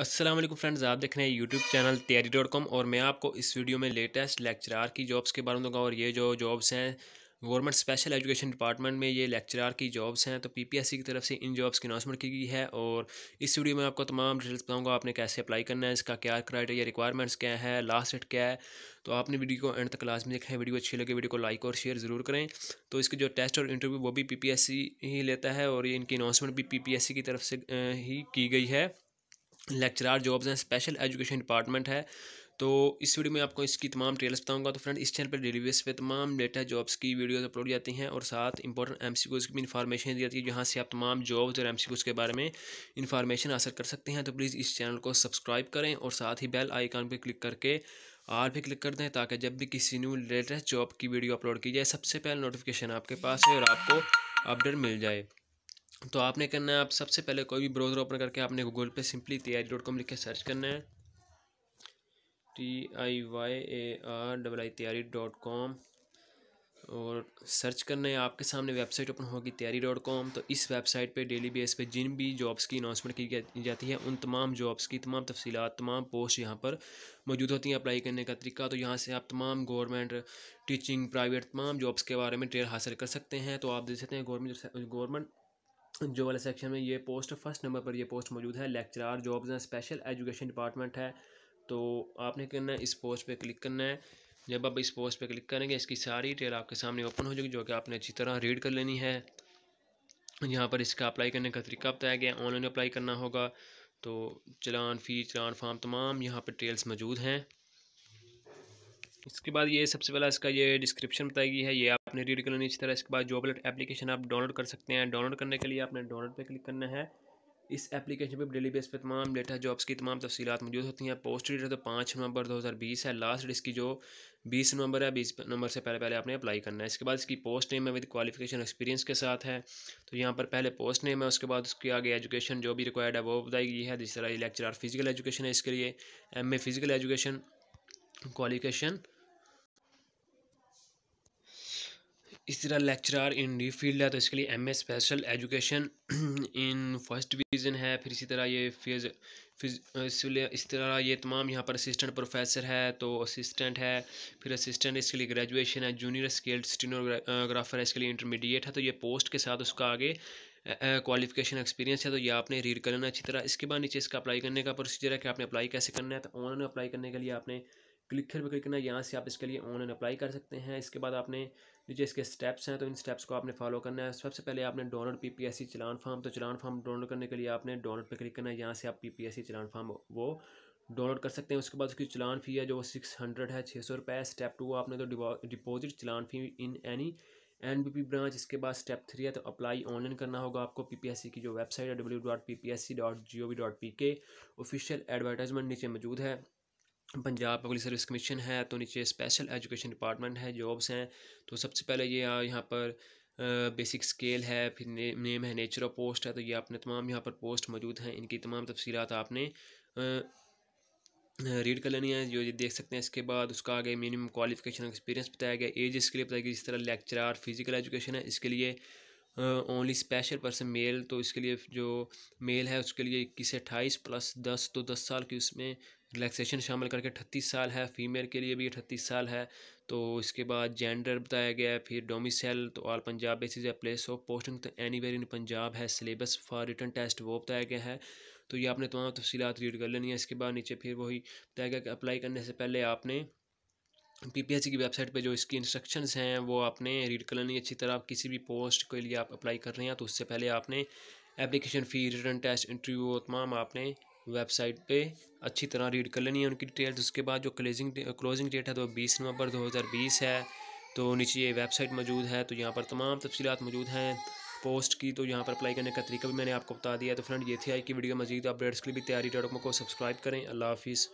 Aslam friends आप देख रहे हैं YouTube channel Taiyari dot com और मैं आपको इस वीडियो में लेटेस्ट लेक्चरार की जॉब्स के बारे में दूंगा और ये जो जॉब्स हैं गवर्नमेंट स्पेशल एजुकेशन डिपार्टमेंट में ये लेक्चरार की जॉब्स हैं तो पीपीएससी की तरफ से इन जॉब्स की अनाउंसमेंट की गई है और इस वीडियो में आपको तमाम डिटेल्स बताऊँगा आपने कैसे अप्लाई करना है इसका क्या क्राइटेरिया रिक्वायरमेंट्स क्या है लास्ट डेट क्या है तो आपने वीडियो को एंड तक क्लास में देखा है वीडियो अच्छी लगे वीडियो को लाइक और शेयर ज़रूर करें तो इसके जो टेस्ट और इंटरव्यू वो भी पी ही लेता है और ये इनकी अनाउंसमेंट भी पी की तरफ से ही की गई है लेक्चरार जॉब्स हैं स्पेशल एजुकेशन डिपार्टमेंट है तो इस वीडियो में आपको इसकी तमाम डिटेल्स बताऊंगा तो फ्रेंड इस चैनल पर डेली बेस पे तमाम लेटेस्ट जॉब्स की वीडियोस अपलोड जाती हैं और साथ इंपॉर्टेंट एम सी की भी इन्फॉर्मेशन दी जाती है जहाँ से आप तमाम जॉब्स और एम सी के बारे में इंफॉर्मेशन हासिल कर सकते हैं तो प्लीज़ इस चैनल को सब्सक्राइब करें और साथ ही बेल आइकान पर क्लिक करके आर भी क्लिक कर दें ताकि जब भी किसी न्यू लेटेस्ट जॉब की वीडियो अपलोड की जाए सबसे पहले नोटिफिकेशन आपके पास है और आपको अपडेट मिल जाए तो आपने करना है आप सबसे पहले कोई भी ब्राउज़र ओपन करके आपने गूगल पे simply T I dot com लिख के सर्च करना है T I Y A R double I तैयारी डॉट कॉम और सर्च करना है आपके सामने वेबसाइट ओपन होगी तैयारी डॉट कॉम तो इस वेबसाइट पे डेली बेस पे जिन भी जॉब्स की अनाउंसमेंट की जाती है उन तमाम जॉब्स की तमाम तफसीत तमाम पोस्ट यहाँ पर मौजूद होती हैं अप्लाई करने का तरीका तो यहाँ से आप तमाम गवर्नमेंट टीचिंग प्राइवेट तमाम जॉब्स के बारे में ट्रेल हासिल कर सकते हैं तो आप देख सकते हैं गवर्नमेंट गवर्नमेंट जो वाले सेक्शन में ये पोस्ट फर्स्ट नंबर पर ये पोस्ट मौजूद है लेक्चरार जॉब्स हैं स्पेशल एजुकेशन डिपार्टमेंट है तो आपने करना है इस पोस्ट पे क्लिक करना है जब आप इस पोस्ट पे क्लिक करेंगे इसकी सारी डिटेल आपके सामने ओपन हो जाएगी जो कि आपने अच्छी तरह रीड कर लेनी है यहाँ पर इसका अप्लाई करने का तरीका बताया गया ऑनलाइन अप्लाई करना होगा तो चलान फ़ी चलान फार्म तमाम यहाँ पर डिटेल्स मौजूद हैं इसके बाद ये सबसे पहला इसका ये डिस्क्रिप्शन बताई गई है ये आपने रीड करना इसी तरह इसके बाद जॉब अलर्ट एप्लीकेशन आप डाउनलोड कर सकते हैं डाउनलोड करने के लिए आपने डाउनलोड पर क्लिक करना है इस एप्लीकेशन पर डेली बेस पर तमाम डेटा जॉब्स की तमाम तफसीत मौजूद होती हैं पोस्ट डेट तो पाँच नवंबर दो हज़ार बीस है लास्ट डेट इसकी जो बीस नवंबर है बीस नंबर से पहले पहले आपने अप्लाई करना है इसके बाद इसकी पोस्ट नेम है विद क्वालिफिकेशन एक्सपीरियंस के साथ है तो यहाँ पर पहले पोस्ट नेम है उसके बाद उसके आगे एजुकेशन जो भी रिक्वायर्ड है वो बताई गई है जिस तरह लेक्चर फिजिकल एजुकेशन है इसके लिए एम फिज़िकल एजुकेशन क्वालिफिकेशन इसी तरह लेक्चरार इन डी फील्ड है तो इसके लिए M A special education in first division है फिर इसी तरह ये फिज फिज इसलिए इस तरह ये तमाम यहाँ पर असिस्टेंट प्रोफेसर है तो असिस्टेंट है फिर असिस्टेंट इसके लिए ग्रेजुएशन है जूनियर स्केल्ड स्टीनोग्राफर है इसके लिए इंटरमीडिएट है तो ये पोस्ट के साथ उसका आगे क्वालिफिकेशन एक्सपीरियंस है तो ये आपने रीड करना अच्छी तरह इसके बाद नीचे इसका अप्लाई करने का प्रोसीजर है कि आपने अप्लाई कैसे करना है तो ऑनलाइन अप्लाई करने के लिए आपने क्लिक पर पे क्लिक करना है यहाँ से आप इसके लिए ऑनलाइन अप्लाई कर सकते हैं इसके बाद आपने नीचे इसके स्टेप्स हैं तो इन स्टेप्स को आपने फॉलो करना है सबसे पहले आपने डाउनलोड पीपीएससी चलान फॉर्म तो चलान फॉर्म डाउनलोड करने के लिए आपने डाउनलोड पर क्लिक करना है यहाँ से आप पीपीएससी चलान फॉर्म वो डाउनलोड कर सकते हैं उसके बाद उसकी चलान फ़ी है जो सिक्स हंड्रेड है छः सौ रुपये स्टेप टू आपने तो deposit challan fee in any N B P branch इसके बाद स्टेप थ्री है तो अप्लाई ऑनलाइन करना होगा आपको पी पी एस सी की जो वेबसाइट है W dot P P S C dot G O V dot P K official advertisement नीचे मौजूद है पंजाब पब्लिक सर्विस कमीशन है तो नीचे स्पेशल एजुकेशन डिपार्टमेंट है जॉब्स हैं तो सबसे पहले ये यह यहाँ पर बेसिक स्केल है फिर नेम है नेचर ऑफ पोस्ट है तो ये आपने तमाम यहाँ पर पोस्ट मौजूद हैं इनकी तमाम तफसीत आपने रीड कर लेनी है जो ये देख सकते हैं इसके बाद उसका आगे मिनिमम क्वालिफिकेशन एक्सपीरियंस बताया गया एज इसके लिए बताया गया जिस तरह लेक्चरार फिजिकल एजुकेशन है इसके लिए ओनली स्पेशल पर्सन मेल तो इसके लिए जो मेल है उसके लिए इक्कीस से अट्ठाईस प्लस दस तो दस साल की उसमें रिलैक्सेशन शामिल करके अठतीस साल है फीमेल के लिए भी अठतीस साल है तो इसके बाद जेंडर बताया गया है फिर डोमिसल तो all Punjab basis a place of posting तो एनी इन पंजाब है सिलेबस फॉर रिटर्न टेस्ट वो बताया गया है तो ये आपने तमाम तफसीत रीड कर लेनी है इसके बाद नीचे फिर वही बताया गया कि अप्लाई करने से पहले आपने पीपीएससी की वेबसाइट पे जो इसकी इंस्ट्रक्शंस हैं वो आपने रीड कर लेनी अच्छी तरह आप किसी भी पोस्ट के लिए आप अप्लाई कर रहे हैं तो उससे पहले आपने application fee return test interview तमाम आपने वेबसाइट पे अच्छी तरह रीड कर लेनी है उनकी डिटेल्स उसके बाद जो क्लोजिंग क्लोजिंग डेट है तो बीस नवंबर दो हज़ार बीस है तो नीचे ये वेबसाइट मौजूद है तो यहाँ पर तमाम तफसीत मौजूद हैं पोस्ट की तो यहाँ पर अप्लाई करने का तरीका भी मैंने आपको बता दिया तो फ्रेंड ये थी आई की वीडियो मजीद अपडेट्स के लिए भी तैयारी डॉट को सब्सक्राइब करें अल्लाह हाफिज़